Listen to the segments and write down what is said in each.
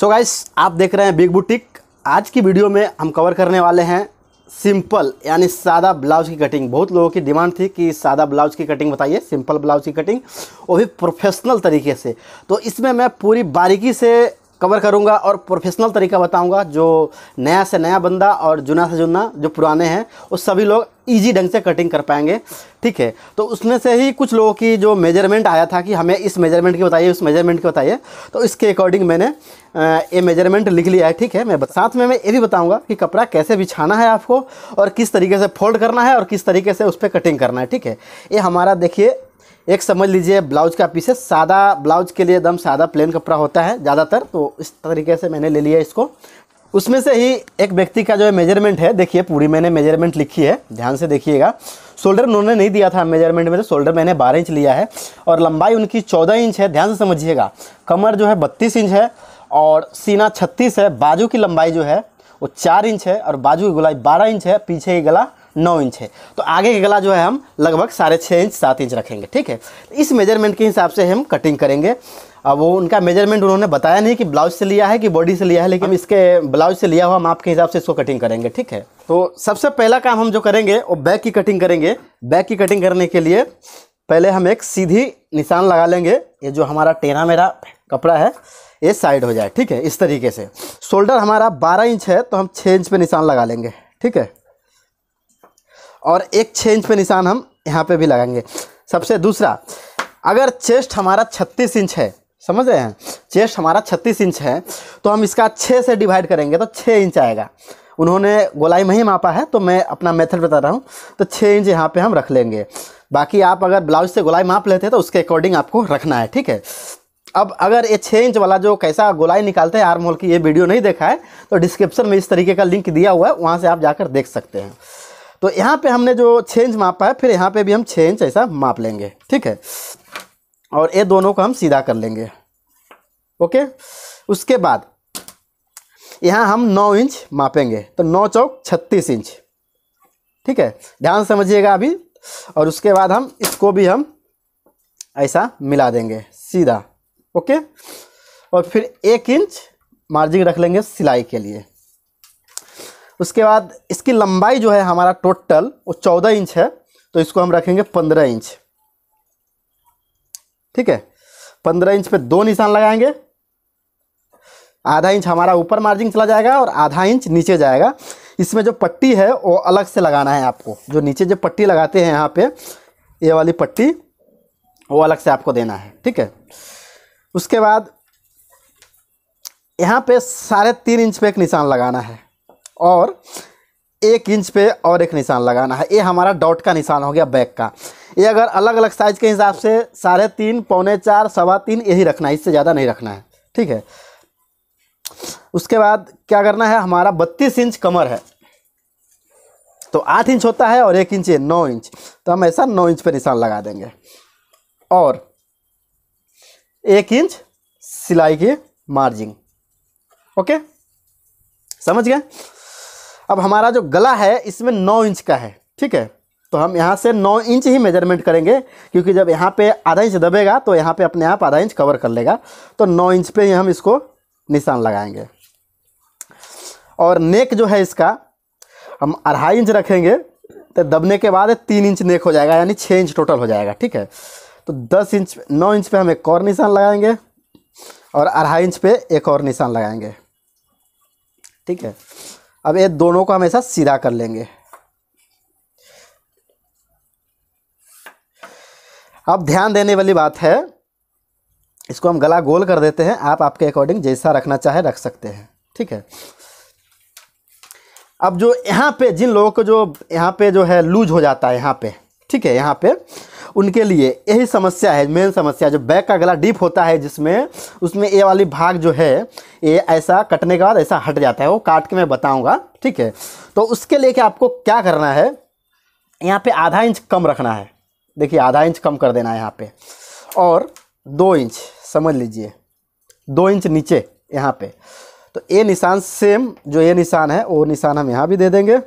सो so guys आप देख रहे हैं बिग बुटीक आज की वीडियो में हम कवर करने वाले हैं सिंपल यानी सादा ब्लाउज की कटिंग बहुत लोगों की डिमांड थी कि सादा ब्लाउज की कटिंग बताइए सिंपल ब्लाउज की कटिंग वो भी प्रोफेशनल तरीके से तो इसमें मैं पूरी बारीकी से कवर करूँगा और प्रोफेशनल तरीका बताऊँगा जो नया से नया बंदा और जुना से जुना जो पुराने हैं वो सभी लोग ईजी ढंग से कटिंग कर पाएंगे ठीक है तो उसमें से ही कुछ लोगों की जो मेजरमेंट आया था कि हमें इस मेजरमेंट की बताइए उस मेजरमेंट की बताइए तो इसके अकॉर्डिंग मैंने ये मेजरमेंट लिख लिया है ठीक है मैं साथ में मैं ये भी बताऊँगा कि कपड़ा कैसे बिछाना है आपको और किस तरीके से फोल्ड करना है और किस तरीके से उस पर कटिंग करना है ठीक है ये हमारा देखिए एक समझ लीजिए ब्लाउज का पीस है सादा ब्लाउज के लिए एकदम सादा प्लेन कपड़ा होता है ज़्यादातर तो इस तरीके से मैंने ले लिया इसको उसमें से ही एक व्यक्ति का जो है मेजरमेंट है देखिए पूरी मैंने मेजरमेंट लिखी है ध्यान से देखिएगा शोल्डर उन्होंने नहीं दिया था मेजरमेंट में शोल्डर तो मैंने बारह इंच लिया है और लंबाई उनकी चौदह इंच है ध्यान से समझिएगा कमर जो है बत्तीस इंच है और सीना छत्तीस है बाजू की लंबाई जो है वो चार इंच है और बाजू की गुलाई बारह इंच है पीछे की गला नौ इंच है तो आगे का गला जो है हम लगभग साढ़े छः इंच सात इंच रखेंगे ठीक है इस मेजरमेंट के हिसाब से हम कटिंग करेंगे अब वो उनका मेजरमेंट उन्होंने बताया नहीं कि ब्लाउज से लिया है कि बॉडी से लिया है लेकिन इसके ब्लाउज से लिया हुआ हम आपके हिसाब से इसको कटिंग करेंगे ठीक है तो सबसे पहला काम हम जो करेंगे वो बैक की कटिंग करेंगे बैक की कटिंग करने के लिए पहले हम एक सीधी निशान लगा लेंगे ये जो हमारा टेढ़ा मेरा कपड़ा है ये साइड हो जाए ठीक है इस तरीके से शोल्डर हमारा बारह इंच है तो हम छः इंच पे निशान लगा लेंगे ठीक है और एक छः इंच पे निशान हम यहाँ पे भी लगाएंगे सबसे दूसरा अगर चेस्ट हमारा छत्तीस इंच है समझ रहे हैं चेस्ट हमारा छत्तीस इंच है तो हम इसका छः से डिवाइड करेंगे तो छः इंच आएगा उन्होंने गोलाई में ही मापा है तो मैं अपना मेथड बता रहा हूँ तो छः इंच यहाँ पे हम रख लेंगे बाकी आप अगर ब्लाउज से गोलाई माप लेते हैं तो उसके अकॉर्डिंग आपको रखना है ठीक है अब अगर ये छः इंच वाला जो कैसा गोलाई निकालते हैं आर्म होल की ये वीडियो नहीं देखा है तो डिस्क्रिप्शन में इस तरीके का लिंक दिया हुआ है वहाँ से आप जाकर देख सकते हैं तो यहाँ पे हमने जो इंच मापा है फिर यहाँ पे भी हम छः इंच ऐसा माप लेंगे ठीक है और ये दोनों को हम सीधा कर लेंगे ओके उसके बाद यहाँ हम नौ इंच मापेंगे तो नौ चौक छत्तीस इंच ठीक है ध्यान समझिएगा अभी और उसके बाद हम इसको भी हम ऐसा मिला देंगे सीधा ओके और फिर एक इंच मार्जिन रख लेंगे सिलाई के लिए उसके बाद इसकी लंबाई जो है हमारा टोटल वो चौदह इंच है तो इसको हम रखेंगे पंद्रह इंच ठीक है पंद्रह इंच पे दो निशान लगाएंगे आधा इंच हमारा ऊपर मार्जिन चला जाएगा और आधा इंच नीचे जाएगा इसमें जो पट्टी है वो अलग से लगाना है आपको जो नीचे जो पट्टी लगाते हैं यहाँ पे ये वाली पट्टी वो अलग से आपको देना है ठीक है उसके बाद यहाँ पे साढ़े तीन इंच पे एक निशान लगाना है और एक इंच पे और एक निशान लगाना है ये हमारा डॉट का निशान हो गया बैक का ये अगर अलग अलग साइज़ के हिसाब से साढ़े तीन पौने चार सवा तीन यही रखना है इससे ज़्यादा नहीं रखना है ठीक है उसके बाद क्या करना है हमारा बत्तीस इंच कमर है तो आठ इंच होता है और एक इंच ये नौ इंच तो हम ऐसा नौ इंच पे निशान लगा देंगे और एक इंच सिलाई की मार्जिन ओके समझ गए अब हमारा जो गला है इसमें नौ इंच का है ठीक है तो हम यहाँ से नौ इंच ही मेजरमेंट करेंगे क्योंकि जब यहाँ पे आधा इंच दबेगा तो यहाँ पे अपने आप आधा इंच कवर कर लेगा तो नौ इंच पे ही हम इसको निशान लगाएंगे और नेक जो है इसका हम अढ़ाई इंच रखेंगे तो दबने के बाद तीन इंच नेक हो जाएगा यानी छः इंच टोटल हो जाएगा ठीक है तो दस इंच नौ इंच पर हम एक और निशान लगाएंगे और अढ़ाई इंच पे एक और निशान लगाएंगे ठीक है अब ये दोनों को हमेशा सीधा कर लेंगे अब ध्यान देने वाली बात है इसको हम गला गोल कर देते हैं आप आपके अकॉर्डिंग जैसा रखना चाहे रख सकते हैं ठीक है अब जो यहाँ पे जिन लोगों को जो यहाँ पे जो है लूज हो जाता है यहाँ पे ठीक है यहाँ पे उनके लिए यही समस्या है मेन समस्या जो बैक का गला डीप होता है जिसमें उसमें ये वाली भाग जो है ये ऐसा कटने के बाद ऐसा हट जाता है वो काट के मैं बताऊंगा ठीक है तो उसके लिए कि आपको क्या करना है यहाँ पे आधा इंच कम रखना है देखिए आधा इंच कम कर देना है यहाँ पे और दो इंच समझ लीजिए दो इंच नीचे यहाँ पे तो ये निशान सेम जो ये निशान है वो निशान हम यहाँ भी दे देंगे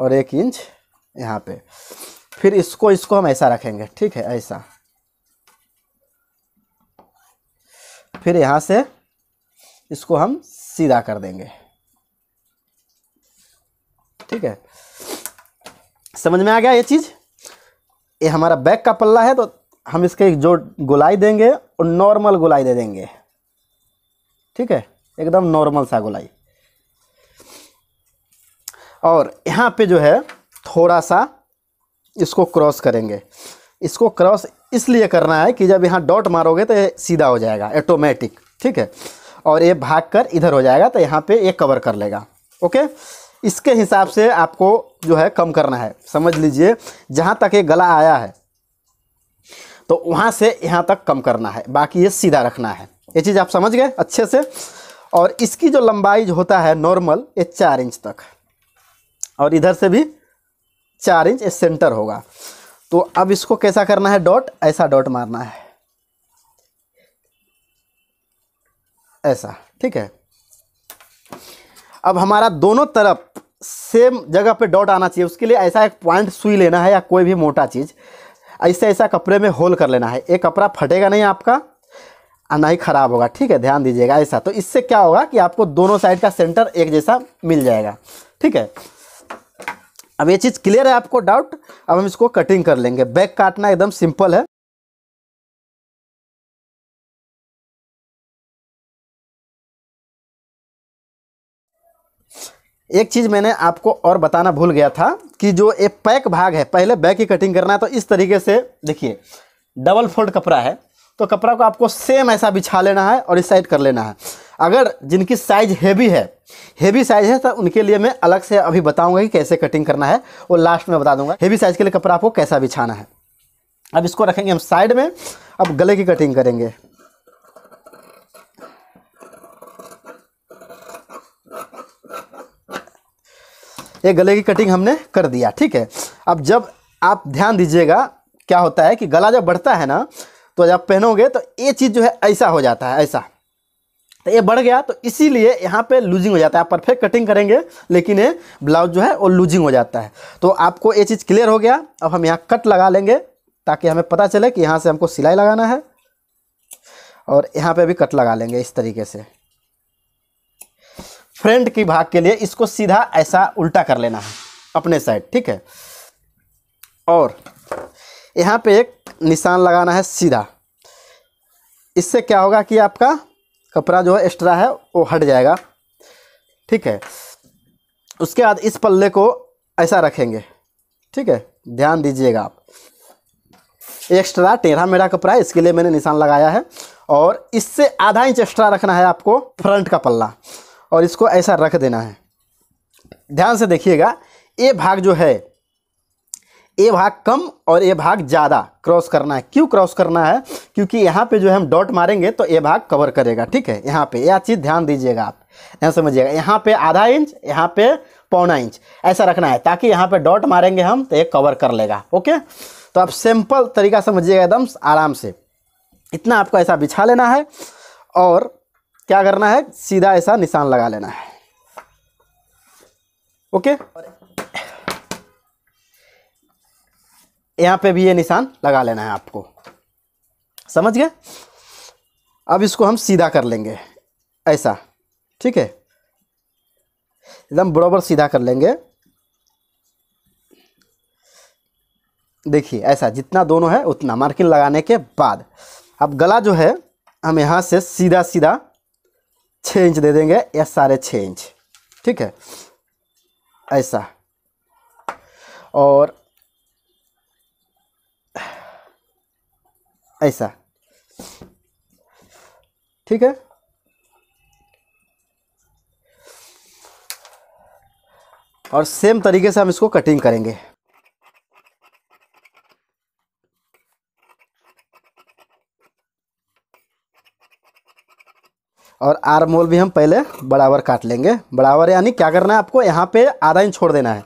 और एक इंच यहाँ पे फिर इसको इसको हम ऐसा रखेंगे ठीक है ऐसा फिर यहाँ से इसको हम सीधा कर देंगे ठीक है समझ में आ गया ये चीज़ ये हमारा बैक का पल्ला है तो हम इसके एक जो गुलाई देंगे और नॉर्मल गुलाई दे देंगे ठीक है एकदम नॉर्मल सा गुलाई और यहाँ पे जो है थोड़ा सा इसको क्रॉस करेंगे इसको क्रॉस इसलिए करना है कि जब यहाँ डॉट मारोगे तो ये सीधा हो जाएगा ऑटोमेटिक ठीक है और ये भाग कर इधर हो जाएगा तो यहाँ पे ये कवर कर लेगा ओके इसके हिसाब से आपको जो है कम करना है समझ लीजिए जहाँ तक ये गला आया है तो वहाँ से यहाँ तक कम करना है बाकी ये सीधा रखना है ये चीज़ आप समझ गए अच्छे से और इसकी जो लंबाई जो होता है नॉर्मल ये चार इंच तक और इधर से भी चार इंच सेंटर होगा तो अब इसको कैसा करना है डॉट ऐसा डॉट मारना है ऐसा ठीक है अब हमारा दोनों तरफ सेम जगह पे डॉट आना चाहिए उसके लिए ऐसा एक पॉइंट सुई लेना है या कोई भी मोटा चीज़ ऐसे ऐसा कपड़े में होल कर लेना है एक कपड़ा फटेगा नहीं आपका और ना ही ख़राब होगा ठीक है ध्यान दीजिएगा ऐसा तो इससे क्या होगा कि आपको दोनों साइड का सेंटर एक जैसा मिल जाएगा ठीक है अब ये चीज़ क्लियर है आपको डाउट अब हम इसको कटिंग कर लेंगे बैक काटना एकदम सिंपल है एक चीज़ मैंने आपको और बताना भूल गया था कि जो ये पैक भाग है पहले बैक की कटिंग करना है तो इस तरीके से देखिए डबल फोल्ड कपड़ा है तो कपड़ा को आपको सेम ऐसा बिछा लेना है और इस साइड कर लेना है अगर जिनकी साइज़ हैवी है हेवी साइज़ है तो उनके लिए मैं अलग से अभी बताऊंगा कि कैसे कटिंग करना है वो लास्ट में बता दूंगा हेवी साइज़ के लिए कपड़ा आपको कैसा बिछाना है अब इसको रखेंगे हम साइड में अब गले की कटिंग करेंगे ये गले की कटिंग हमने कर दिया ठीक है अब जब आप ध्यान दीजिएगा क्या होता है कि गला जब बढ़ता है ना तो जब पहनोगे तो ये चीज़ जो है ऐसा हो जाता है ऐसा तो ये बढ़ गया तो इसीलिए यहाँ पे लूजिंग हो जाता है आप परफेक्ट कटिंग करेंगे लेकिन ये ब्लाउज जो है वो लूजिंग हो जाता है तो आपको ये चीज़ क्लियर हो गया अब हम यहाँ कट लगा लेंगे ताकि हमें पता चले कि यहाँ से हमको सिलाई लगाना है और यहाँ पे भी कट लगा लेंगे इस तरीके से फ्रंट की भाग के लिए इसको सीधा ऐसा उल्टा कर लेना है अपने साइड ठीक है और यहाँ पर एक निशान लगाना है सीधा इससे क्या होगा कि आपका कपड़ा जो है एक्स्ट्रा है वो हट जाएगा ठीक है उसके बाद इस पल्ले को ऐसा रखेंगे ठीक है ध्यान दीजिएगा आप एक्स्ट्रा टेढ़ा मेरा कपड़ा है इसके लिए मैंने निशान लगाया है और इससे आधा इंच एक्स्ट्रा रखना है आपको फ्रंट का पल्ला और इसको ऐसा रख देना है ध्यान से देखिएगा ये भाग जो है ए भाग कम और ए भाग ज़्यादा क्रॉस करना है क्यों क्रॉस करना है क्योंकि यहाँ पे जो है हम डॉट मारेंगे तो ए भाग कवर करेगा ठीक है यहाँ पे यह चीज़ ध्यान दीजिएगा आप यहाँ समझिएगा यहाँ पे आधा इंच यहाँ पे पौना इंच ऐसा रखना है ताकि यहाँ पे डॉट मारेंगे हम तो ये कवर कर लेगा ओके तो आप सिंपल तरीका समझिएगा एकदम आराम से इतना आपको ऐसा बिछा लेना है और क्या करना है सीधा ऐसा निशान लगा लेना है ओके यहाँ पे भी ये निशान लगा लेना है आपको समझ गए अब इसको हम सीधा कर लेंगे ऐसा ठीक है एकदम बराबर सीधा कर लेंगे देखिए ऐसा जितना दोनों है उतना मार्किंग लगाने के बाद अब गला जो है हम यहाँ से सीधा सीधा छः इंच दे देंगे या साढ़े छः इंच ठीक है ऐसा और ऐसा ठीक है और सेम तरीके से हम इसको कटिंग करेंगे और आर मोल भी हम पहले बराबर काट लेंगे बराबर यानी क्या करना है आपको यहाँ पे आधा इंच छोड़ देना है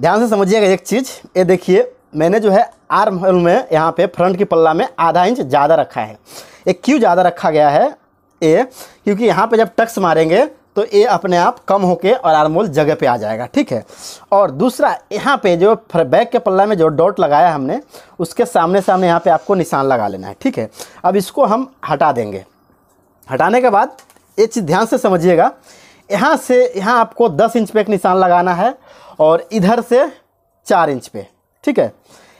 ध्यान से समझिएगा एक चीज़ ये देखिए मैंने जो है आर्म होल में यहाँ पे फ्रंट की पल्ला में आधा इंच ज़्यादा रखा है ये क्यों ज़्यादा रखा गया है ए क्योंकि यहाँ पे जब टक्स मारेंगे तो ए अपने आप कम होके और आर्मोल जगह पे आ जाएगा ठीक है और दूसरा यहाँ पे जो बैक के पल्ला में जो डॉट लगाया हमने उसके सामने सामने यहाँ पर आपको निशान लगा लेना है ठीक है अब इसको हम हटा देंगे हटाने के बाद ये चीज़ ध्यान से समझिएगा यहाँ से यहाँ आपको दस इंच पे एक निशान लगाना है और इधर से चार इंच पे ठीक है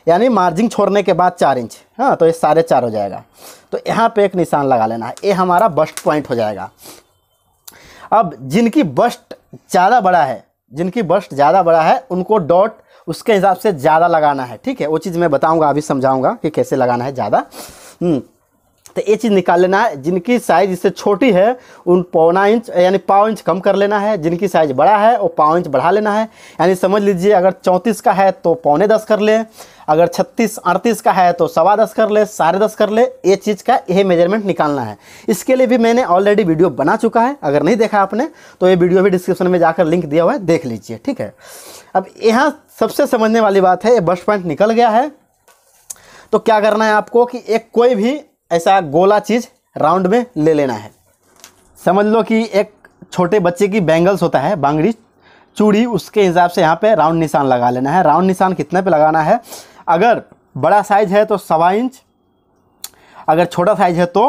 यानी मार्जिन छोड़ने के बाद चार इंच हाँ तो ये साढ़े चार हो जाएगा तो यहाँ पे एक निशान लगा लेना है ये हमारा बस्ट पॉइंट हो जाएगा अब जिनकी बस्ट ज़्यादा बड़ा है जिनकी बस्ट ज़्यादा बड़ा है उनको डॉट उसके हिसाब से ज़्यादा लगाना है ठीक है वो चीज़ मैं बताऊँगा अभी समझाऊँगा कि कैसे लगाना है ज़्यादा हम्म, तो ये चीज़ निकाल लेना है जिनकी साइज इससे छोटी है उन पौना इंच यानी पाव इंच कम कर लेना है जिनकी साइज बड़ा है वो पाव इंच बढ़ा लेना है यानी समझ लीजिए अगर चौंतीस का है तो पौने दस कर ले अगर छत्तीस अड़तीस का है तो सवा दस कर ले साढ़े दस कर ले ये चीज़ का यह मेजरमेंट निकालना है इसके लिए भी मैंने ऑलरेडी वीडियो बना चुका है अगर नहीं देखा आपने तो ये वीडियो भी डिस्क्रिप्शन में जाकर लिंक दिया हुआ है देख लीजिए ठीक है अब यहाँ सबसे समझने वाली बात है ये बस पॉइंट निकल गया है तो क्या करना है आपको कि एक कोई भी ऐसा गोला चीज़ राउंड में ले लेना है समझ लो कि एक छोटे बच्चे की बैंगल्स होता है बांगड़ी चूड़ी उसके हिसाब से यहाँ पे राउंड निशान लगा लेना है राउंड निशान कितने पे लगाना है अगर बड़ा साइज है तो सवा इंच अगर छोटा साइज है तो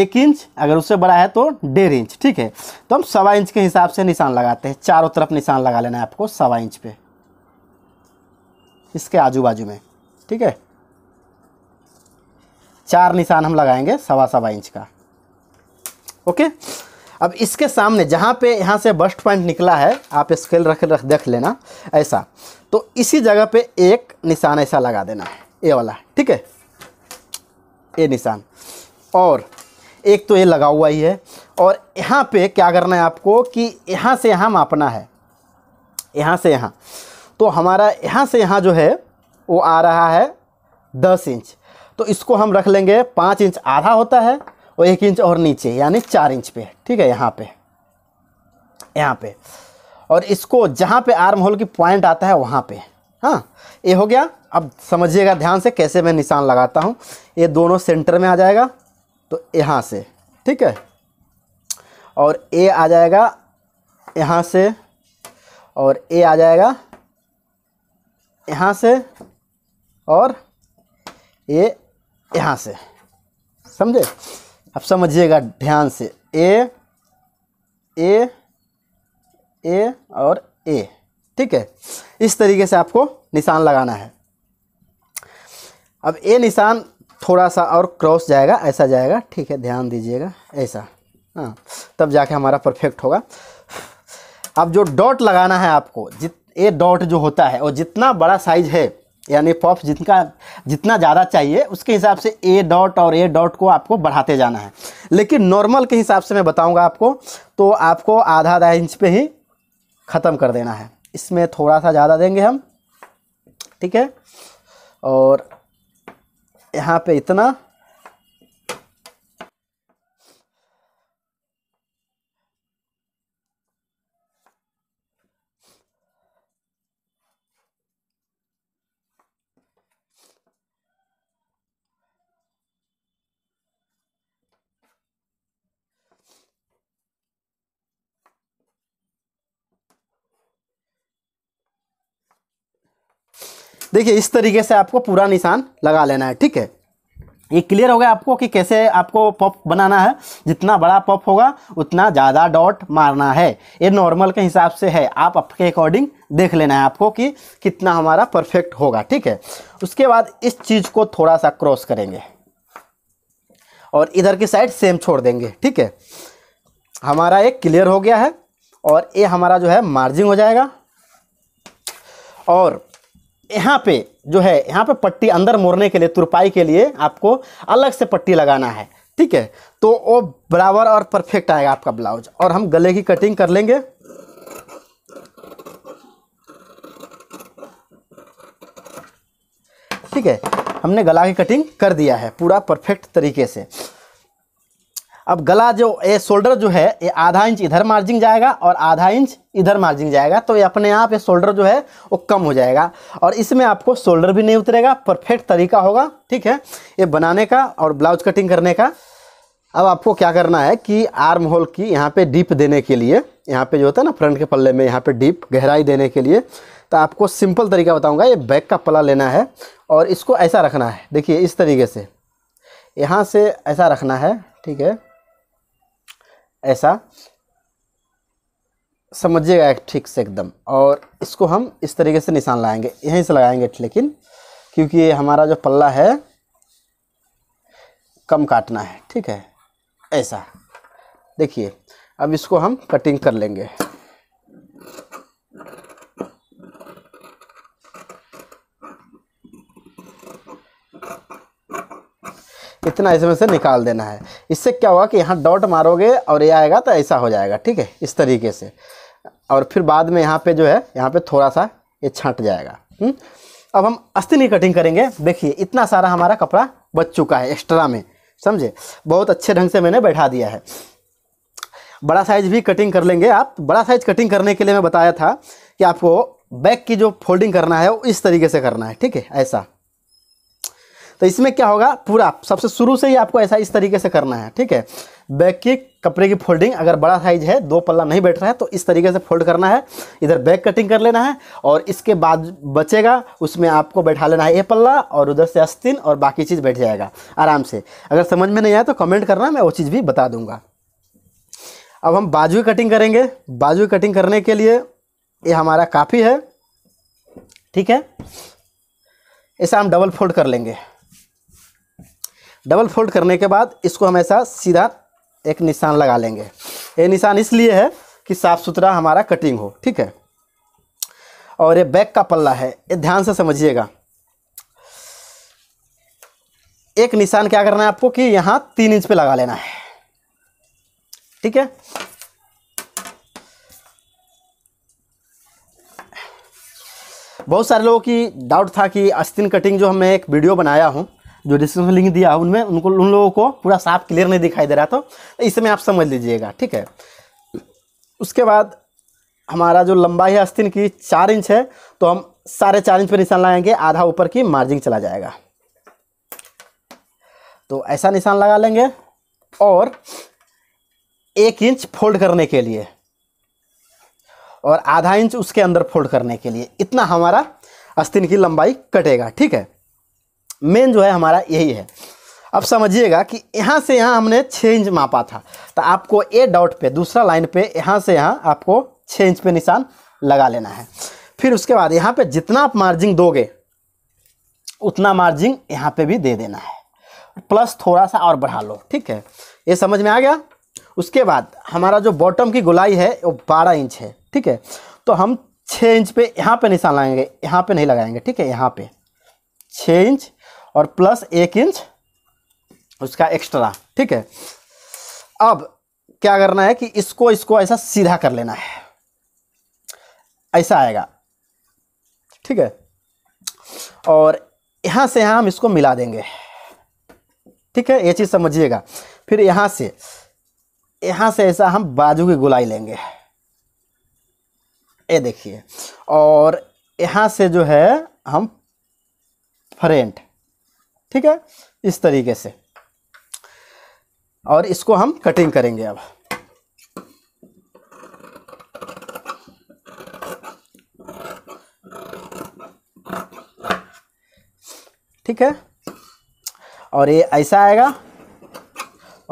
एक इंच अगर उससे बड़ा है तो डेढ़ इंच ठीक है तो हम सवा इंच के हिसाब से निशान लगाते हैं चारों तरफ निशान लगा लेना है आपको सवा इंच पे इसके आजू बाजू में ठीक है चार निशान हम लगाएंगे सवा सवा इंच का ओके अब इसके सामने जहाँ पे यहाँ से बस्ट पॉइंट निकला है आप स्केल रख रख देख लेना ऐसा तो इसी जगह पे एक निशान ऐसा लगा देना ये वाला ठीक है ये निशान और एक तो ये लगा हुआ ही है और यहाँ पे क्या करना है आपको कि यहाँ से यहाँ मापना है यहाँ से यहाँ तो हमारा यहाँ से यहाँ जो है वो आ रहा है दस इंच तो इसको हम रख लेंगे पाँच इंच आधा होता है और एक इंच और नीचे यानी चार इंच पे ठीक है यहाँ पे यहाँ पे और इसको जहाँ पे आर्म होल की पॉइंट आता है वहाँ पे हाँ ये हो गया अब समझिएगा ध्यान से कैसे मैं निशान लगाता हूँ ये दोनों सेंटर में आ जाएगा तो यहाँ से ठीक है और ए आ जाएगा यहाँ से और ए आ जाएगा यहाँ से और ये यहाँ से समझे अब समझिएगा ध्यान से ए ए ए और ए ठीक है इस तरीके से आपको निशान लगाना है अब ए निशान थोड़ा सा और क्रॉस जाएगा ऐसा जाएगा ठीक है ध्यान दीजिएगा ऐसा हाँ तब जाके हमारा परफेक्ट होगा अब जो डॉट लगाना है आपको जित ए डॉट जो होता है और जितना बड़ा साइज है यानी पफ जितना जितना ज़्यादा चाहिए उसके हिसाब से ए डॉट और ए डॉट को आपको बढ़ाते जाना है लेकिन नॉर्मल के हिसाब से मैं बताऊंगा आपको तो आपको आधा आधा इंच पे ही ख़त्म कर देना है इसमें थोड़ा सा ज़्यादा देंगे हम ठीक है और यहाँ पे इतना देखिए इस तरीके से आपको पूरा निशान लगा लेना है ठीक है ये क्लियर हो गया आपको कि कैसे आपको पॉप बनाना है जितना बड़ा पॉप होगा उतना ज़्यादा डॉट मारना है ये नॉर्मल के हिसाब से है आप आपके अकॉर्डिंग देख लेना है आपको कि कितना हमारा परफेक्ट होगा ठीक है उसके बाद इस चीज़ को थोड़ा सा क्रॉस करेंगे और इधर की साइड सेम छोड़ देंगे ठीक है हमारा एक क्लियर हो गया है और ये हमारा जो है मार्जिंग हो जाएगा और यहाँ पे जो है यहाँ पे पट्टी अंदर मोड़ने के लिए तुरपाई के लिए आपको अलग से पट्टी लगाना है ठीक है तो वो बराबर और परफेक्ट आएगा आपका ब्लाउज और हम गले की कटिंग कर लेंगे ठीक है हमने गला की कटिंग कर दिया है पूरा परफेक्ट तरीके से अब गला जो ये शोल्डर जो है ये आधा इंच इधर मार्जिंग जाएगा और आधा इंच इधर मार्जिंग जाएगा तो ये अपने आप ये शोल्डर जो है वो कम हो जाएगा और इसमें आपको शोल्डर भी नहीं उतरेगा परफेक्ट तरीका होगा ठीक है ये बनाने का और ब्लाउज कटिंग करने का अब आपको क्या करना है कि आर्म होल की यहाँ पर डीप देने के लिए यहाँ पर जो होता है ना फ्रंट के पल्ले में यहाँ पर डीप गहराई देने के लिए तो आपको सिंपल तरीका बताऊँगा ये बैक का पला लेना है और इसको ऐसा रखना है देखिए इस तरीके से यहाँ से ऐसा रखना है ठीक है ऐसा समझिएगा ठीक से एकदम और इसको हम इस तरीके से निशान लगाएंगे यहीं से लगाएंगे लेकिन क्योंकि ये हमारा जो पल्ला है कम काटना है ठीक है ऐसा देखिए अब इसको हम कटिंग कर लेंगे इतना इसमें से निकाल देना है इससे क्या होगा कि यहाँ डॉट मारोगे और ये आएगा तो ऐसा हो जाएगा ठीक है इस तरीके से और फिर बाद में यहाँ पे जो है यहाँ पे थोड़ा सा ये छंट जाएगा हुँ? हम्म? अब हम अस्तिनी कटिंग करेंगे देखिए इतना सारा हमारा कपड़ा बच चुका है एक्स्ट्रा में समझे बहुत अच्छे ढंग से मैंने बैठा दिया है बड़ा साइज भी कटिंग कर लेंगे आप बड़ा साइज कटिंग करने के लिए मैं बताया था कि आपको बैक की जो फोल्डिंग करना है वो इस तरीके से करना है ठीक है ऐसा तो इसमें क्या होगा पूरा सबसे शुरू से ही आपको ऐसा इस तरीके से करना है ठीक है बैक की कपड़े की फोल्डिंग अगर बड़ा साइज है दो पल्ला नहीं बैठ रहा है तो इस तरीके से फोल्ड करना है इधर बैक कटिंग कर लेना है और इसके बाद बचेगा उसमें आपको बैठा लेना है ये पल्ला और उधर से अस्तिन और बाकी चीज़ बैठ जाएगा आराम से अगर समझ में नहीं आया तो कमेंट करना मैं वो चीज़ भी बता दूंगा अब हम बाजू की कटिंग करेंगे बाजू की कटिंग करने के लिए ये हमारा काफ़ी है ठीक है ऐसा हम डबल फोल्ड कर लेंगे डबल फोल्ड करने के बाद इसको हमेशा सीधा एक निशान लगा लेंगे ये निशान इसलिए है कि साफ़ सुथरा हमारा कटिंग हो ठीक है और ये बैक का पल्ला है ये ध्यान से समझिएगा एक निशान क्या करना है आपको कि यहाँ तीन इंच पे लगा लेना है ठीक है बहुत सारे लोगों की डाउट था कि अस्तिन कटिंग जो हमें एक वीडियो बनाया हूँ जो डिस्क्रिप्शन लिंक दिया उनमें उनको उन लोगों को पूरा साफ क्लियर नहीं दिखाई दे रहा तो इस आप समझ लीजिएगा ठीक है उसके बाद हमारा जो लंबाई है अस्थिन की चार इंच है तो हम साढ़े चार इंच पर निशान लगाएंगे आधा ऊपर की मार्जिन चला जाएगा तो ऐसा निशान लगा लेंगे और एक इंच फोल्ड करने के लिए और आधा इंच उसके अंदर फोल्ड करने के लिए इतना हमारा अस्तिन की लंबाई कटेगा ठीक है मेन जो है हमारा यही है अब समझिएगा कि यहाँ से यहाँ हमने छः इंच मापा था तो आपको ए डॉट पे दूसरा लाइन पे यहाँ से यहाँ आपको छः इंच पे निशान लगा लेना है फिर उसके बाद यहाँ पे जितना आप मार्जिन दोगे उतना मार्जिन यहाँ पे भी दे देना है प्लस थोड़ा सा और बढ़ा लो ठीक है ये समझ में आ गया उसके बाद हमारा जो बॉटम की गुलाई है वो बारह इंच है ठीक है तो हम छः इंच पे यहाँ पे निशान लगाएंगे यहाँ पे नहीं लगाएंगे ठीक है यहाँ पे छः इंच और प्लस एक इंच उसका एक्स्ट्रा ठीक है अब क्या करना है कि इसको इसको ऐसा सीधा कर लेना है ऐसा आएगा ठीक है और यहाँ से यहाँ हम इसको मिला देंगे ठीक है ये चीज़ समझिएगा फिर यहाँ से यहाँ से ऐसा हम बाजू की गुलाई लेंगे ये देखिए और यहाँ से जो है हम फ्रेंट ठीक है इस तरीके से और इसको हम कटिंग करेंगे अब ठीक है और ये ऐसा आएगा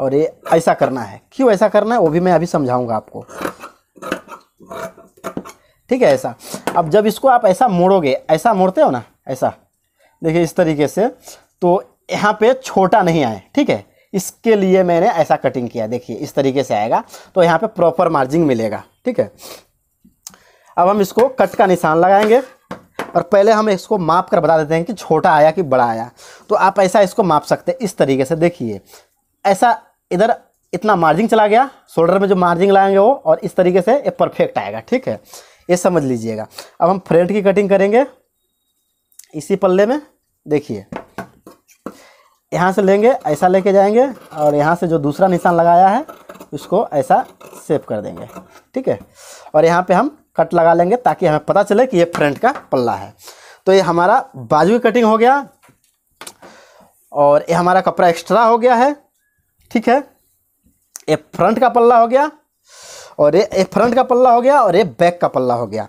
और ये ऐसा करना है क्यों ऐसा करना है वो भी मैं अभी समझाऊंगा आपको ठीक है ऐसा अब जब इसको आप ऐसा मोड़ोगे ऐसा मोड़ते हो ना ऐसा देखिए इस तरीके से तो यहाँ पे छोटा नहीं आए ठीक है इसके लिए मैंने ऐसा कटिंग किया देखिए इस तरीके से आएगा तो यहाँ पे प्रॉपर मार्जिंग मिलेगा ठीक है अब हम इसको कट का निशान लगाएंगे और पहले हम इसको माप कर बता देते हैं कि छोटा आया कि बड़ा आया तो आप ऐसा इसको माप सकते हैं इस तरीके से देखिए ऐसा इधर इतना मार्जिंग चला गया शोल्डर में जो मार्जिंग लाएंगे वो और इस तरीके से ये परफेक्ट आएगा ठीक है ये समझ लीजिएगा अब हम फ्रंट की कटिंग करेंगे इसी पल्ले में देखिए यहाँ से लेंगे ऐसा लेके जाएंगे और यहाँ से जो दूसरा निशान लगाया है उसको ऐसा सेव कर देंगे ठीक है और यहाँ पे हम कट लगा लेंगे ताकि हमें पता चले कि ये फ्रंट का पल्ला है तो ये हमारा बाजू की कटिंग हो गया और ये हमारा कपड़ा एक्स्ट्रा हो गया है ठीक है ये फ्रंट का पल्ला हो गया और ये फ्रंट का पल्ला हो गया और ये बैक का पल्ला हो गया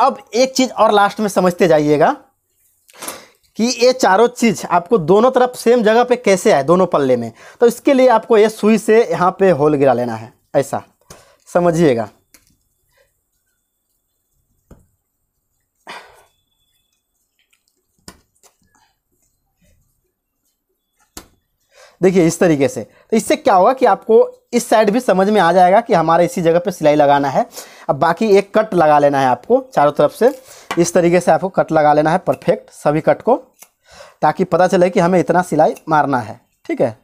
अब एक चीज़ और लास्ट में समझते जाइएगा कि ये चारों चीज़ आपको दोनों तरफ सेम जगह पे कैसे आए दोनों पल्ले में तो इसके लिए आपको ये सुई से यहाँ पे होल गिरा लेना है ऐसा समझिएगा देखिए इस तरीके से तो इससे क्या होगा कि आपको इस साइड भी समझ में आ जाएगा कि हमारा इसी जगह पे सिलाई लगाना है अब बाकी एक कट लगा लेना है आपको चारों तरफ से इस तरीके से आपको कट लगा लेना है परफेक्ट सभी कट को ताकि पता चले कि हमें इतना सिलाई मारना है ठीक है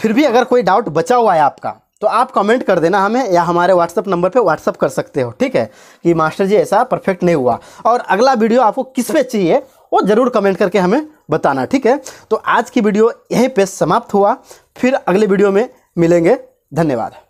फिर भी अगर कोई डाउट बचा हुआ है आपका तो आप कमेंट कर देना हमें या हमारे व्हाट्सअप नंबर पे व्हाट्सअप कर सकते हो ठीक है कि मास्टर जी ऐसा परफेक्ट नहीं हुआ और अगला वीडियो आपको किस पे चाहिए वो ज़रूर कमेंट करके हमें बताना ठीक है तो आज की वीडियो यहीं पे समाप्त हुआ फिर अगले वीडियो में मिलेंगे धन्यवाद